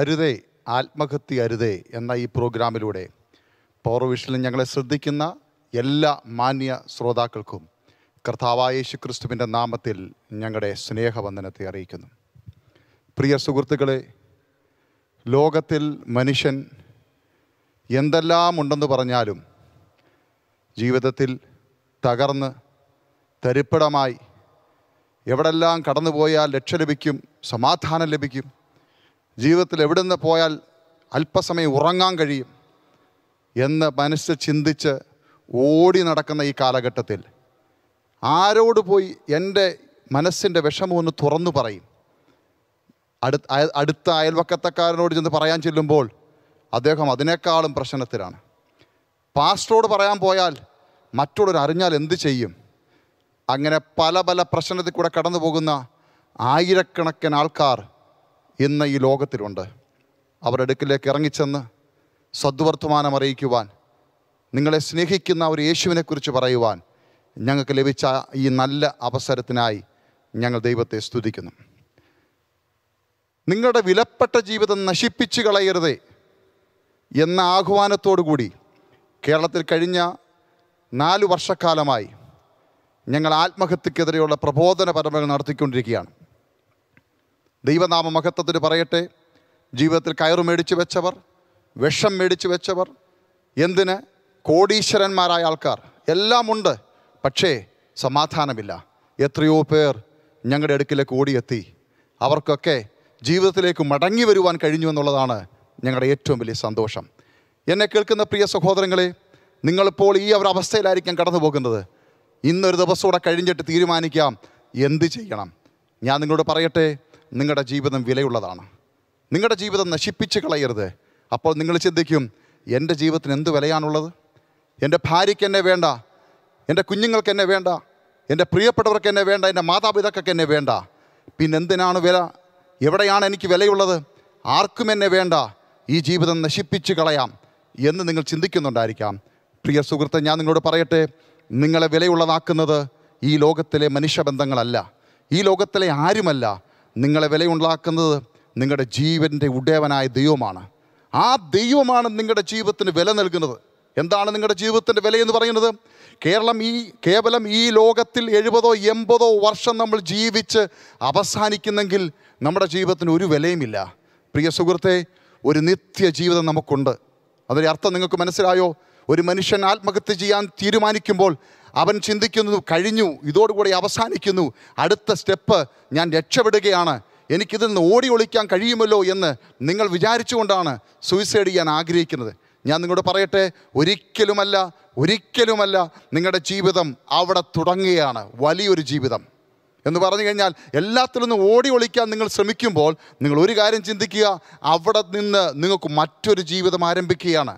അരുതേ ആത്മഹത്യ അരുതേ എന്ന ഈ പ്രോഗ്രാമിലൂടെ പവർ ഞങ്ങളെ ശ്രദ്ധിക്കുന്ന എല്ലാ മാന്യ ശ്രോതാക്കൾക്കും കർത്താവായ യേശു ക്രിസ്തുവിൻ്റെ നാമത്തിൽ ഞങ്ങളുടെ സ്നേഹവന്ദനത്തെ അറിയിക്കുന്നു പ്രിയ സുഹൃത്തുക്കളെ ലോകത്തിൽ മനുഷ്യൻ എന്തെല്ലാം ഉണ്ടെന്ന് പറഞ്ഞാലും ജീവിതത്തിൽ തകർന്ന് തരിപ്പിടമായി എവിടെല്ലാം കടന്നുപോയാൽ രക്ഷ ലഭിക്കും സമാധാനം ലഭിക്കും ജീവിതത്തിൽ എവിടെ നിന്ന് പോയാൽ അല്പസമയം ഉറങ്ങാൻ കഴിയും എന്ന് മനസ്സ് ചിന്തിച്ച് ഓടി നടക്കുന്ന ഈ കാലഘട്ടത്തിൽ ആരോട് പോയി എൻ്റെ മനസ്സിൻ്റെ ഒന്ന് തുറന്നു പറയും അടുത്ത അടുത്ത അയൽവക്കത്തക്കാരനോട് ചെന്ന് പറയാൻ ചെല്ലുമ്പോൾ അദ്ദേഹം അതിനേക്കാളും പ്രശ്നത്തിലാണ് പാസ്റ്ററോട് പറയാൻ പോയാൽ മറ്റുള്ളവർ അറിഞ്ഞാൽ എന്ത് ചെയ്യും അങ്ങനെ പല പല പ്രശ്നത്തിൽ കൂടെ കടന്നു പോകുന്ന ആയിരക്കണക്കിന് ആൾക്കാർ ഇന്ന് ഈ ലോകത്തിലുണ്ട് അവരുടെ അടുക്കിലേക്ക് ഇറങ്ങിച്ചെന്ന് സദ്വർത്തമാനം അറിയിക്കുവാൻ നിങ്ങളെ സ്നേഹിക്കുന്ന ഒരു യേശുവിനെക്കുറിച്ച് പറയുവാൻ ഞങ്ങൾക്ക് ലഭിച്ച ഈ നല്ല അവസരത്തിനായി ഞങ്ങൾ ദൈവത്തെ സ്തുതിക്കുന്നു നിങ്ങളുടെ വിലപ്പെട്ട ജീവിതം നശിപ്പിച്ച് കളയരുതേ എന്ന ആഹ്വാനത്തോടുകൂടി കേരളത്തിൽ കഴിഞ്ഞ നാല് വർഷക്കാലമായി ഞങ്ങൾ ആത്മഹത്യക്കെതിരെയുള്ള പ്രബോധന പരമ്പരകൾ നടത്തിക്കൊണ്ടിരിക്കുകയാണ് ദൈവനാമ മഹത്വത്തിന് പറയട്ടെ ജീവിതത്തിൽ കയറ് മേടിച്ചു വെച്ചവർ വിഷം മേടിച്ചു വെച്ചവർ എന്തിന് കോടീശ്വരന്മാരായ ആൾക്കാർ എല്ലാമുണ്ട് പക്ഷേ സമാധാനമില്ല എത്രയോ പേർ ഞങ്ങളുടെ അടുക്കിലേക്ക് ഓടിയെത്തി അവർക്കൊക്കെ ജീവിതത്തിലേക്ക് മടങ്ങി വരുവാൻ കഴിഞ്ഞു എന്നുള്ളതാണ് ഞങ്ങളുടെ ഏറ്റവും വലിയ സന്തോഷം എന്നെ കേൾക്കുന്ന പ്രിയ സഹോദരങ്ങളെ നിങ്ങളിപ്പോൾ ഈ ഒരു അവസ്ഥയിലായിരിക്കാം കടന്നു പോകുന്നത് ഇന്നൊരു ദിവസം കൂടെ കഴിഞ്ഞിട്ട് തീരുമാനിക്കാം എന്ത് ചെയ്യണം ഞാൻ നിങ്ങളോട് പറയട്ടെ നിങ്ങളുടെ ജീവിതം വിലയുള്ളതാണ് നിങ്ങളുടെ ജീവിതം നശിപ്പിച്ച് കളയരുത് അപ്പോൾ നിങ്ങൾ ചിന്തിക്കും എൻ്റെ ജീവിതത്തിന് എന്ത് വിലയാണുള്ളത് എൻ്റെ ഭാര്യയ്ക്ക് എന്നെ വേണ്ട എൻ്റെ കുഞ്ഞുങ്ങൾക്ക് എന്നെ വേണ്ട എൻ്റെ പ്രിയപ്പെട്ടവർക്ക് എന്നെ വേണ്ട എൻ്റെ മാതാപിതാക്കൾക്ക് എന്നെ വേണ്ട പിന്നെന്തിനാണ് വില എവിടെയാണ് എനിക്ക് വിലയുള്ളത് ആർക്കും എന്നെ വേണ്ട ഈ ജീവിതം നശിപ്പിച്ച് കളയാം എന്ന് നിങ്ങൾ ചിന്തിക്കുന്നുണ്ടായിരിക്കാം പ്രിയ സുഹൃത്തെ ഞാൻ നിങ്ങളോട് പറയട്ടെ നിങ്ങളെ വിലയുള്ളതാക്കുന്നത് ഈ ലോകത്തിലെ മനുഷ്യബന്ധങ്ങളല്ല ഈ ലോകത്തിലെ ആരുമല്ല നിങ്ങളെ വിലയുണ്ടാക്കുന്നത് നിങ്ങളുടെ ജീവൻ്റെ ഉടയവനായ ദൈവമാണ് ആ ദൈവമാണ് നിങ്ങളുടെ ജീവിതത്തിന് വില നൽകുന്നത് എന്താണ് നിങ്ങളുടെ ജീവിതത്തിൻ്റെ വിലയെന്ന് പറയുന്നത് കേരളം ഈ കേവലം ഈ ലോകത്തിൽ എഴുപതോ എൺപതോ വർഷം നമ്മൾ ജീവിച്ച് അവസാനിക്കുന്നെങ്കിൽ നമ്മുടെ ജീവിതത്തിന് ഒരു വിലയുമില്ല പ്രിയ സുഹൃത്തെ ഒരു നിത്യ ജീവിതം നമുക്കുണ്ട് അതിൻ്റെ അർത്ഥം നിങ്ങൾക്ക് മനസ്സിലായോ ഒരു മനുഷ്യൻ ആത്മഹത്യ ചെയ്യാൻ തീരുമാനിക്കുമ്പോൾ അവൻ ചിന്തിക്കുന്നു കഴിഞ്ഞു ഇതോടുകൂടി അവസാനിക്കുന്നു അടുത്ത സ്റ്റെപ്പ് ഞാൻ രക്ഷപ്പെടുകയാണ് എനിക്കിതിൽ നിന്ന് ഓടി ഒളിക്കാൻ കഴിയുമല്ലോ എന്ന് നിങ്ങൾ വിചാരിച്ചുകൊണ്ടാണ് സൂയിസൈഡ് ചെയ്യാൻ ആഗ്രഹിക്കുന്നത് ഞാൻ നിങ്ങളോട് പറയട്ടെ ഒരിക്കലുമല്ല ഒരിക്കലുമല്ല നിങ്ങളുടെ ജീവിതം അവിടെ തുടങ്ങുകയാണ് വലിയൊരു ജീവിതം എന്ന് പറഞ്ഞു കഴിഞ്ഞാൽ എല്ലാത്തിൽ നിന്നും ഓടി ഒളിക്കാൻ നിങ്ങൾ ശ്രമിക്കുമ്പോൾ നിങ്ങൾ ഒരു കാര്യം ചിന്തിക്കുക അവിടെ നിന്ന് നിങ്ങൾക്ക് മറ്റൊരു ജീവിതം ആരംഭിക്കുകയാണ്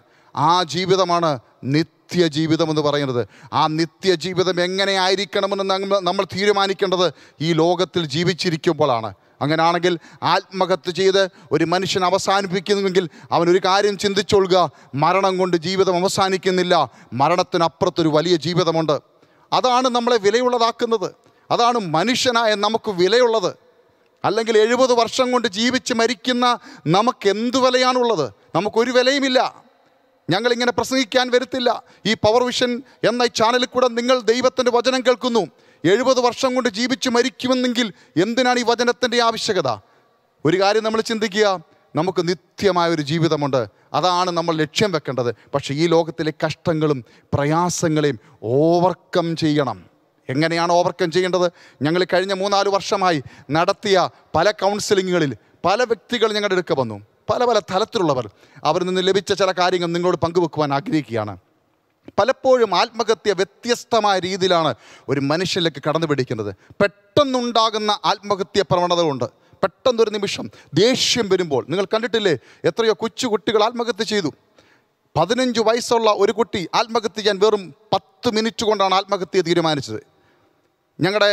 ആ ജീവിതമാണ് നിത്യ നിത്യജീവിതം എന്ന് പറയുന്നത് ആ നിത്യജീവിതം എങ്ങനെ ആയിരിക്കണമെന്ന് നമ്മൾ തീരുമാനിക്കേണ്ടത് ഈ ലോകത്തിൽ ജീവിച്ചിരിക്കുമ്പോഴാണ് അങ്ങനെയാണെങ്കിൽ ആത്മഹത്യ ചെയ്ത് ഒരു മനുഷ്യൻ അവസാനിപ്പിക്കുന്നുവെങ്കിൽ അവൻ ഒരു കാര്യം ചിന്തിച്ചൊള്ളുക മരണം കൊണ്ട് ജീവിതം അവസാനിക്കുന്നില്ല മരണത്തിനപ്പുറത്തൊരു വലിയ ജീവിതമുണ്ട് അതാണ് നമ്മളെ വിലയുള്ളതാക്കുന്നത് അതാണ് മനുഷ്യനായ നമുക്ക് വിലയുള്ളത് അല്ലെങ്കിൽ എഴുപത് വർഷം കൊണ്ട് ജീവിച്ച് മരിക്കുന്ന നമുക്ക് എന്തു വിലയാണുള്ളത് നമുക്കൊരു വിലയുമില്ല ഞങ്ങളിങ്ങനെ പ്രസംഗിക്കാൻ വരുത്തില്ല ഈ പവർ വിഷൻ എന്ന ചാനലിൽ കൂടെ നിങ്ങൾ ദൈവത്തിൻ്റെ വചനം കേൾക്കുന്നു എഴുപത് വർഷം കൊണ്ട് ജീവിച്ച് മരിക്കുമെന്നെങ്കിൽ എന്തിനാണ് ഈ വചനത്തിൻ്റെ ആവശ്യകത ഒരു കാര്യം നമ്മൾ ചിന്തിക്കുക നമുക്ക് നിത്യമായ ഒരു ജീവിതമുണ്ട് അതാണ് നമ്മൾ ലക്ഷ്യം വെക്കേണ്ടത് പക്ഷേ ഈ ലോകത്തിലെ കഷ്ടങ്ങളും പ്രയാസങ്ങളെയും ഓവർകം ചെയ്യണം എങ്ങനെയാണ് ഓവർകം ചെയ്യേണ്ടത് ഞങ്ങൾ കഴിഞ്ഞ മൂന്നാല് വർഷമായി നടത്തിയ പല കൗൺസിലിങ്ങുകളിൽ പല വ്യക്തികൾ ഞങ്ങളുടെ അടുക്ക വന്നു പല പല തലത്തിലുള്ളവർ അവരിൽ നിന്ന് ലഭിച്ച ചില കാര്യങ്ങൾ നിങ്ങളോട് പങ്കുവെക്കുവാൻ ആഗ്രഹിക്കുകയാണ് പലപ്പോഴും ആത്മഹത്യ വ്യത്യസ്തമായ രീതിയിലാണ് ഒരു മനുഷ്യനിലേക്ക് കടന്നു പിടിക്കുന്നത് പെട്ടെന്നുണ്ടാകുന്ന ആത്മഹത്യ പ്രവണത കൊണ്ട് പെട്ടെന്നൊരു നിമിഷം ദേഷ്യം വരുമ്പോൾ നിങ്ങൾ കണ്ടിട്ടില്ലേ എത്രയോ കൊച്ചു കുട്ടികൾ ആത്മഹത്യ ചെയ്തു പതിനഞ്ച് വയസ്സുള്ള ഒരു കുട്ടി ആത്മഹത്യ ചെയ്യാൻ വെറും പത്ത് മിനിറ്റ് കൊണ്ടാണ് ആത്മഹത്യ തീരുമാനിച്ചത് ഞങ്ങളുടെ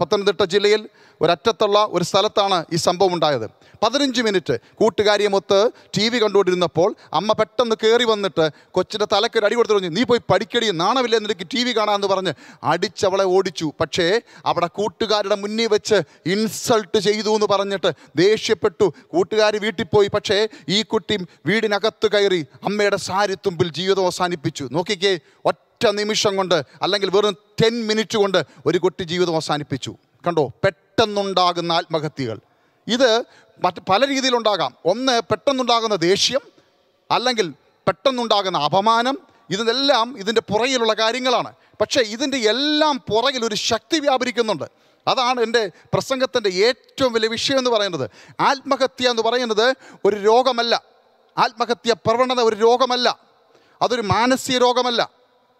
പത്തനംതിട്ട ജില്ലയിൽ ഒരറ്റത്തുള്ള ഒരു സ്ഥലത്താണ് ഈ സംഭവം ഉണ്ടായത് പതിനഞ്ച് മിനിറ്റ് കൂട്ടുകാരിയുമൊത്ത് ടി വി കണ്ടുകൊണ്ടിരുന്നപ്പോൾ അമ്മ പെട്ടെന്ന് കയറി വന്നിട്ട് കൊച്ചിൻ്റെ തലക്കൊരു അടി കൊടുത്തു പറഞ്ഞു നീ പോയി പഠിക്കടി നാണമില്ല എന്നിട്ട് ടി വി കാണാമെന്ന് പറഞ്ഞ് അടിച്ചവളെ ഓടിച്ചു പക്ഷേ അവിടെ കൂട്ടുകാരുടെ മുന്നിൽ വെച്ച് ഇൻസൾട്ട് ചെയ്തു എന്ന് പറഞ്ഞിട്ട് ദേഷ്യപ്പെട്ടു കൂട്ടുകാർ വീട്ടിൽ പോയി പക്ഷേ ഈ കുട്ടി വീടിനകത്ത് കയറി അമ്മയുടെ സാരിത്തുമ്പിൽ ജീവിതം അവസാനിപ്പിച്ചു നോക്കിക്കേ ഒറ്റ നിമിഷം കൊണ്ട് അല്ലെങ്കിൽ വെറും ടെൻ മിനിറ്റ് കൊണ്ട് ഒരു കുട്ടി ജീവിതം അവസാനിപ്പിച്ചു കണ്ടോ പെട്ടെന്നുണ്ടാകുന്ന ആത്മഹത്യകൾ ഇത് മറ്റ് പല രീതിയിലുണ്ടാകാം ഒന്ന് പെട്ടെന്നുണ്ടാകുന്ന ദേഷ്യം അല്ലെങ്കിൽ പെട്ടെന്നുണ്ടാകുന്ന അപമാനം ഇതെല്ലാം ഇതിൻ്റെ പുറകിലുള്ള കാര്യങ്ങളാണ് പക്ഷേ ഇതിൻ്റെ എല്ലാം പുറകിൽ ഒരു ശക്തി വ്യാപരിക്കുന്നുണ്ട് അതാണ് എൻ്റെ പ്രസംഗത്തിൻ്റെ ഏറ്റവും വലിയ വിഷയം എന്ന് പറയുന്നത് ആത്മഹത്യ എന്ന് പറയുന്നത് ഒരു രോഗമല്ല ആത്മഹത്യ പ്രവണത ഒരു രോഗമല്ല അതൊരു മാനസിക രോഗമല്ല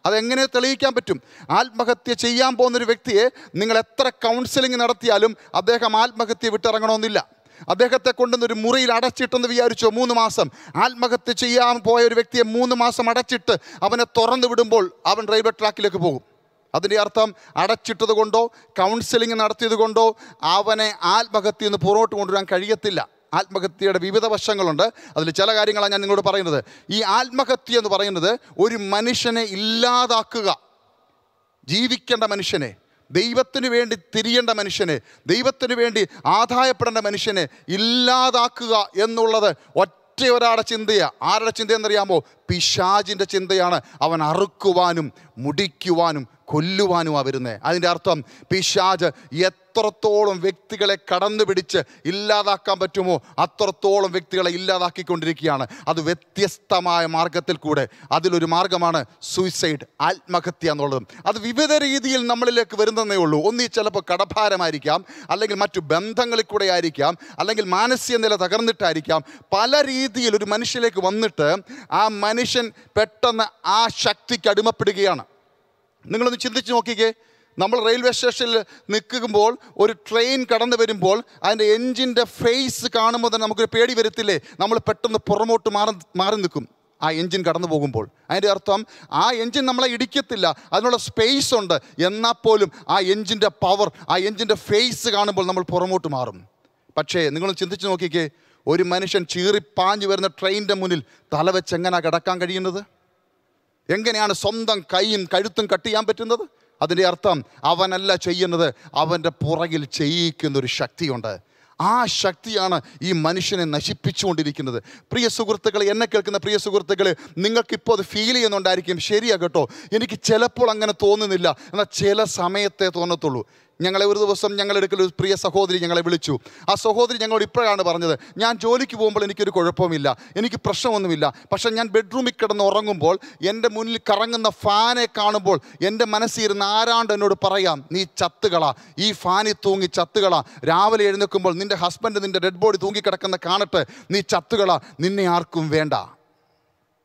അതെങ്ങനെ തെളിയിക്കാൻ പറ്റും ആത്മഹത്യ ചെയ്യാൻ പോകുന്നൊരു വ്യക്തിയെ നിങ്ങൾ എത്ര കൗൺസിലിംഗ് നടത്തിയാലും അദ്ദേഹം ആത്മഹത്യ വിട്ടിറങ്ങണമെന്നില്ല അദ്ദേഹത്തെ കൊണ്ടുവന്ന് ഒരു മുറിയിൽ അടച്ചിട്ടെന്ന് വിചാരിച്ചോ മൂന്ന് മാസം ആത്മഹത്യ ചെയ്യാൻ പോയ ഒരു വ്യക്തിയെ മൂന്ന് മാസം അടച്ചിട്ട് അവനെ തുറന്നു വിടുമ്പോൾ അവൻ റെയിൽവേ ട്രാക്കിലേക്ക് പോകും അതിൻ്റെ അർത്ഥം അടച്ചിട്ടത് കൊണ്ടോ കൗൺസിലിംഗ് നടത്തിയത് കൊണ്ടോ അവനെ ആത്മഹത്യ നിന്ന് പുറകോട്ട് കൊണ്ടുവരാൻ കഴിയത്തില്ല ആത്മഹത്യയുടെ വിവിധ വശങ്ങളുണ്ട് അതിൽ ചില കാര്യങ്ങളാണ് ഞാൻ നിങ്ങളോട് പറയുന്നത് ഈ ആത്മഹത്യ എന്ന് പറയുന്നത് ഒരു മനുഷ്യനെ ഇല്ലാതാക്കുക ജീവിക്കേണ്ട മനുഷ്യനെ ദൈവത്തിന് വേണ്ടി തിരിയേണ്ട മനുഷ്യനെ ദൈവത്തിന് വേണ്ടി ആദായപ്പെടേണ്ട മനുഷ്യനെ ഇല്ലാതാക്കുക എന്നുള്ളത് ഒറ്റ ഒരാളുടെ ചിന്തയാണ് ആരുടെ ചിന്തയെന്നറിയാമോ പിശാജിൻ്റെ ചിന്തയാണ് അവൻ അറുക്കുവാനും മുടിക്കുവാനും ആ വരുന്നത് അതിൻ്റെ അർത്ഥം പിശാജ് എത്ര എത്രത്തോളം വ്യക്തികളെ കടന്നു പിടിച്ച് ഇല്ലാതാക്കാൻ പറ്റുമോ അത്രത്തോളം വ്യക്തികളെ ഇല്ലാതാക്കിക്കൊണ്ടിരിക്കുകയാണ് അത് വ്യത്യസ്തമായ മാർഗത്തിൽ കൂടെ അതിലൊരു മാർഗമാണ് സൂയിസൈഡ് ആത്മഹത്യ എന്നുള്ളതും അത് വിവിധ രീതിയിൽ നമ്മളിലേക്ക് വരുന്നതേ ഉള്ളൂ ഒന്നീ ചിലപ്പോൾ കടഭാരമായിരിക്കാം അല്ലെങ്കിൽ മറ്റു ബന്ധങ്ങളിൽ കൂടെ ആയിരിക്കാം അല്ലെങ്കിൽ മാനസിക നില തകർന്നിട്ടായിരിക്കാം പല രീതിയിൽ ഒരു മനുഷ്യലേക്ക് വന്നിട്ട് ആ മനുഷ്യൻ പെട്ടെന്ന് ആ ശക്തിക്ക് അടിമപ്പെടുകയാണ് നിങ്ങളൊന്ന് ചിന്തിച്ച് നോക്കിക്കേ നമ്മൾ റെയിൽവേ സ്റ്റേഷനിൽ നിൽക്കുമ്പോൾ ഒരു ട്രെയിൻ കടന്നു വരുമ്പോൾ അതിൻ്റെ എൻജിൻ്റെ ഫേസ് കാണുമ്പോൾ തന്നെ നമുക്കൊരു പേടി വരത്തില്ലേ നമ്മൾ പെട്ടെന്ന് പുറമോട്ട് മാറി മാറി നിൽക്കും ആ എൻജിൻ കടന്നു പോകുമ്പോൾ അതിൻ്റെ അർത്ഥം ആ എൻജിൻ നമ്മളെ ഇടിക്കത്തില്ല അതിനുള്ള സ്പേസ് ഉണ്ട് എന്നാൽ പോലും ആ എൻജിൻ്റെ പവർ ആ എൻജിൻ്റെ ഫേസ് കാണുമ്പോൾ നമ്മൾ പുറമോട്ട് മാറും പക്ഷേ നിങ്ങൾ ചിന്തിച്ച് നോക്കിക്കേ ഒരു മനുഷ്യൻ ചീറിപ്പാഞ്ഞു വരുന്ന ട്രെയിനിൻ്റെ മുന്നിൽ തല വെച്ച് എങ്ങനെയാണ് കിടക്കാൻ കഴിയുന്നത് എങ്ങനെയാണ് സ്വന്തം കൈയും കഴുത്തും കട്ട് ചെയ്യാൻ പറ്റുന്നത് അതിൻ്റെ അർത്ഥം അവനല്ല ചെയ്യുന്നത് അവൻ്റെ പുറകിൽ ചെയ്യിക്കുന്നൊരു ശക്തിയുണ്ട് ആ ശക്തിയാണ് ഈ മനുഷ്യനെ നശിപ്പിച്ചുകൊണ്ടിരിക്കുന്നത് പ്രിയ സുഹൃത്തുക്കൾ എന്നെ കേൾക്കുന്ന പ്രിയ സുഹൃത്തുക്കൾ നിങ്ങൾക്കിപ്പോൾ അത് ഫീൽ ചെയ്യുന്നുണ്ടായിരിക്കും ശരിയാ കേട്ടോ എനിക്ക് ചിലപ്പോൾ അങ്ങനെ തോന്നുന്നില്ല എന്നാൽ ചില സമയത്തെ തോന്നത്തുള്ളൂ ഞങ്ങളെ ഒരു ദിവസം ഞങ്ങളെടുക്കൽ ഒരു പ്രിയ സഹോദരി ഞങ്ങളെ വിളിച്ചു ആ സഹോദരി ഞങ്ങളോട് ഇപ്പോഴാണ് പറഞ്ഞത് ഞാൻ ജോലിക്ക് പോകുമ്പോൾ എനിക്കൊരു കുഴപ്പമില്ല എനിക്ക് പ്രശ്നമൊന്നുമില്ല പക്ഷേ ഞാൻ ബെഡ്റൂമിൽ കിടന്ന് ഉറങ്ങുമ്പോൾ എൻ്റെ മുന്നിൽ കറങ്ങുന്ന ഫാനെ കാണുമ്പോൾ എൻ്റെ മനസ്സിൽ ഇരുന്ന് ആരാണ്ട് എന്നോട് പറയാം നീ ചത്തുകള ഈ ഫാനിൽ തൂങ്ങി ചത്തുകള രാവിലെ എഴുന്നേൽക്കുമ്പോൾ നിൻ്റെ ഹസ്ബൻഡ് നിൻ്റെ ഡെഡ് ബോഡി തൂങ്ങിക്കിടക്കുന്ന കാണട്ടെ നീ ചത്തുകള നിന്നെ ആർക്കും വേണ്ട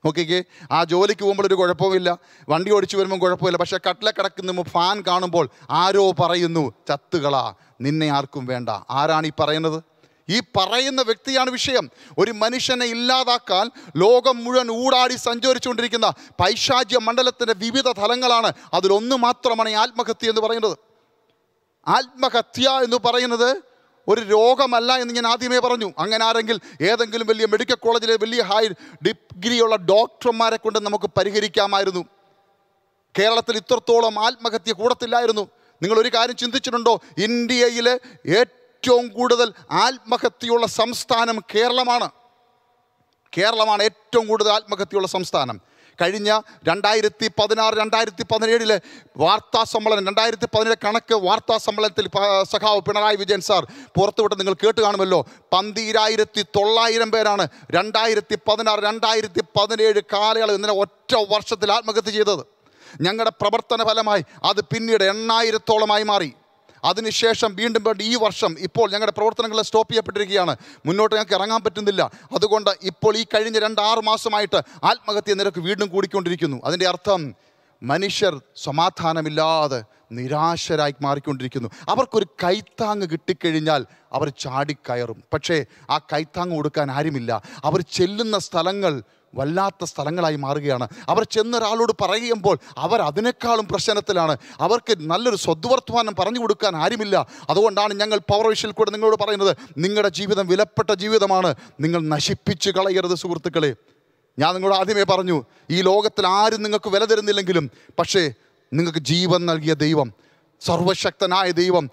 നോക്കിക്കേ ആ ജോലിക്ക് പോകുമ്പോൾ ഒരു കുഴപ്പമില്ല വണ്ടി ഓടിച്ചു വരുമ്പോൾ കുഴപ്പമില്ല പക്ഷേ കട്ടില കിടക്കുന്ന ഫാൻ കാണുമ്പോൾ ആരോ പറയുന്നു ചത്തുകളാ നിന്നെ ആർക്കും വേണ്ട ആരാണ് ഈ പറയുന്നത് ഈ പറയുന്ന വ്യക്തിയാണ് വിഷയം ഒരു മനുഷ്യനെ ഇല്ലാതാക്കാൻ ലോകം മുഴുവൻ ഊടാടി സഞ്ചരിച്ചുകൊണ്ടിരിക്കുന്ന പൈശാചിയ മണ്ഡലത്തിൻ്റെ വിവിധ തലങ്ങളാണ് അതിലൊന്ന് മാത്രമാണ് ഈ ആത്മഹത്യ എന്ന് പറയുന്നത് ആത്മഹത്യ എന്ന് പറയുന്നത് ഒരു രോഗമല്ല എന്ന് ഞാൻ ആദ്യമേ പറഞ്ഞു അങ്ങനെ ആരെങ്കിൽ ഏതെങ്കിലും വലിയ മെഡിക്കൽ കോളേജിലെ വലിയ ഹൈ ഡിഗ്രിയുള്ള ഡോക്ടർമാരെ കൊണ്ട് നമുക്ക് പരിഹരിക്കാമായിരുന്നു കേരളത്തിൽ ഇത്രത്തോളം ആത്മഹത്യ കൂടത്തില്ലായിരുന്നു നിങ്ങളൊരു കാര്യം ചിന്തിച്ചിട്ടുണ്ടോ ഇന്ത്യയിലെ ഏറ്റവും കൂടുതൽ ആത്മഹത്യയുള്ള സംസ്ഥാനം കേരളമാണ് കേരളമാണ് ഏറ്റവും കൂടുതൽ ആത്മഹത്യയുള്ള സംസ്ഥാനം കഴിഞ്ഞ രണ്ടായിരത്തി പതിനാറ് രണ്ടായിരത്തി പതിനേഴിലെ വാർത്താ സമ്മേളനം രണ്ടായിരത്തി പതിനേഴ് കണക്ക് വാർത്താ സമ്മേളനത്തിൽ സഖാവ് പിണറായി വിജയൻ സാർ പുറത്തുവിട്ട് നിങ്ങൾ കേട്ട് കാണുമല്ലോ പന്തിരായിരത്തി തൊള്ളായിരം പേരാണ് രണ്ടായിരത്തി പതിനാറ് രണ്ടായിരത്തി പതിനേഴ് കാലയളവ് ഇന്നലെ ഒറ്റ വർഷത്തിൽ ആത്മഹത്യ ചെയ്തത് ഞങ്ങളുടെ പ്രവർത്തന ഫലമായി അത് പിന്നീട് എണ്ണായിരത്തോളമായി മാറി അതിനുശേഷം വീണ്ടും ഈ വർഷം ഇപ്പോൾ ഞങ്ങളുടെ പ്രവർത്തനങ്ങൾ സ്റ്റോപ്പ് ചെയ്യപ്പെട്ടിരിക്കുകയാണ് മുന്നോട്ട് ഞങ്ങൾക്ക് ഇറങ്ങാൻ പറ്റുന്നില്ല അതുകൊണ്ട് ഇപ്പോൾ ഈ കഴിഞ്ഞ രണ്ട് ആറ് മാസമായിട്ട് ആത്മഹത്യ നിരക്ക് വീണ്ടും കൂടിക്കൊണ്ടിരിക്കുന്നു അതിൻ്റെ അർത്ഥം മനുഷ്യർ സമാധാനമില്ലാതെ നിരാശരായി മാറിക്കൊണ്ടിരിക്കുന്നു അവർക്കൊരു കൈത്താങ് കിട്ടിക്കഴിഞ്ഞാൽ അവർ ചാടിക്കയറും പക്ഷേ ആ കൈത്താങ് കൊടുക്കാൻ ആരുമില്ല അവർ ചെല്ലുന്ന സ്ഥലങ്ങൾ വല്ലാത്ത സ്ഥലങ്ങളായി മാറുകയാണ് അവർ ചെന്നൊരാളോട് പറയുമ്പോൾ അവർ അതിനേക്കാളും പ്രശ്നത്തിലാണ് അവർക്ക് നല്ലൊരു സ്വദ്വർത്തമാനം പറഞ്ഞു കൊടുക്കാൻ ആരുമില്ല അതുകൊണ്ടാണ് ഞങ്ങൾ പവർ വിഷയിൽ കൂടെ നിങ്ങളോട് പറയുന്നത് നിങ്ങളുടെ ജീവിതം വിലപ്പെട്ട ജീവിതമാണ് നിങ്ങൾ നശിപ്പിച്ച് കളയരുത് സുഹൃത്തുക്കളെ ഞാൻ നിങ്ങളോട് ആദ്യമേ പറഞ്ഞു ഈ ലോകത്തിൽ ആരും നിങ്ങൾക്ക് വില തരുന്നില്ലെങ്കിലും പക്ഷേ നിങ്ങൾക്ക് ജീവൻ നൽകിയ ദൈവം സർവശക്തനായ ദൈവം